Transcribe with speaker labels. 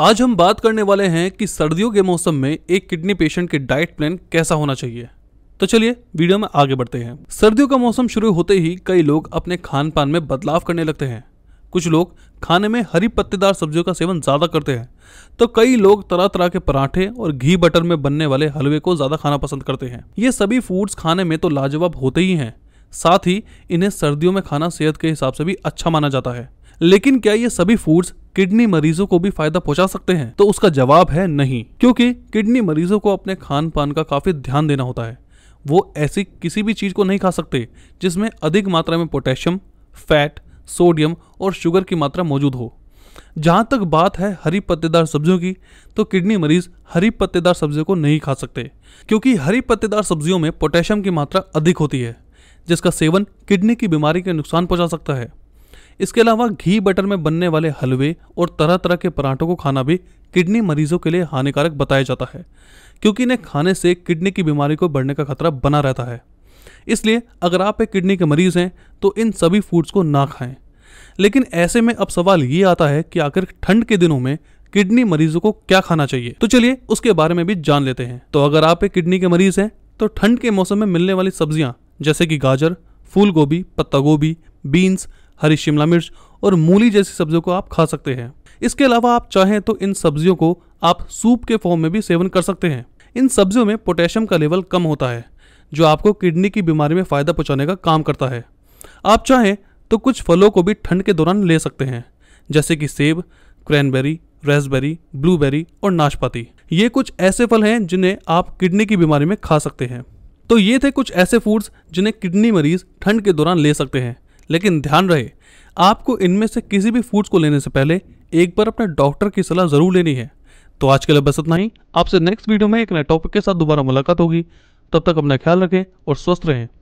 Speaker 1: आज हम बात करने वाले हैं कि सर्दियों के मौसम में एक किडनी पेशेंट के डाइट प्लान कैसा होना चाहिए तो चलिए वीडियो में आगे बढ़ते हैं सर्दियों का मौसम शुरू होते ही कई लोग अपने खान पान में बदलाव करने लगते हैं कुछ लोग खाने में हरी पत्तेदार सब्जियों का सेवन ज़्यादा करते हैं तो कई लोग तरह तरह के पराठे और घी बटर में बनने वाले हलवे को ज़्यादा खाना पसंद करते हैं ये सभी फूड्स खाने में तो लाजवाब होते ही हैं साथ ही इन्हें सर्दियों में खाना सेहत के हिसाब से भी अच्छा माना जाता है लेकिन क्या ये सभी फूड्स किडनी मरीजों को भी फायदा पहुंचा सकते हैं तो उसका जवाब है नहीं क्योंकि किडनी मरीजों को अपने खान पान का काफी ध्यान देना होता है वो ऐसी किसी भी चीज को नहीं खा सकते जिसमें अधिक मात्रा में पोटेशियम फैट सोडियम और शुगर की मात्रा मौजूद हो जहाँ तक बात है हरी पत्तेदार सब्जियों की तो किडनी मरीज हरी पत्तेदार सब्जियों को नहीं खा सकते क्योंकि हरी पत्तेदार सब्जियों में पोटेशियम की मात्रा अधिक होती है जिसका सेवन किडनी की बीमारी के नुकसान पहुंचा सकता है इसके अलावा घी बटर में बनने वाले हलवे और तरह तरह के पराठों को खाना भी किडनी मरीजों के लिए हानिकारक बताया जाता है क्योंकि इन्हें खाने से किडनी की बीमारी को बढ़ने का खतरा बना रहता है इसलिए अगर आप एक किडनी के मरीज हैं तो इन सभी फूड्स को ना खाएं लेकिन ऐसे में अब सवाल ये आता है कि आखिर ठंड के दिनों में किडनी मरीजों को क्या खाना चाहिए तो चलिए उसके बारे में भी जान लेते हैं तो अगर आप एक किडनी के मरीज हैं तो ठंड के मौसम में मिलने वाली सब्जियां जैसे कि गाजर फूल गोभी पत्ता गोभी बीन्स हरी शिमला मिर्च और मूली जैसी सब्जियों को आप खा सकते हैं इसके अलावा आप चाहें तो इन सब्जियों को आप सूप के फॉर्म में भी सेवन कर सकते हैं इन सब्जियों में पोटेशियम का लेवल कम होता है जो आपको किडनी की बीमारी में फ़ायदा पहुँचाने का काम करता है आप चाहें तो कुछ फलों को भी ठंड के दौरान ले सकते हैं जैसे कि सेब क्रैनबेरी रेसबेरी ब्लूबेरी और नाशपाती ये कुछ ऐसे फल हैं जिन्हें आप किडनी की बीमारी में खा सकते हैं तो ये थे कुछ ऐसे फूड्स जिन्हें किडनी मरीज ठंड के दौरान ले सकते हैं लेकिन ध्यान रहे आपको इनमें से किसी भी फूड्स को लेने से पहले एक बार अपने डॉक्टर की सलाह ज़रूर लेनी है तो आज के लिए बस इतना ही आपसे नेक्स्ट वीडियो में एक नए टॉपिक के साथ दोबारा मुलाकात होगी तब तक अपना ख्याल रखें और स्वस्थ रहें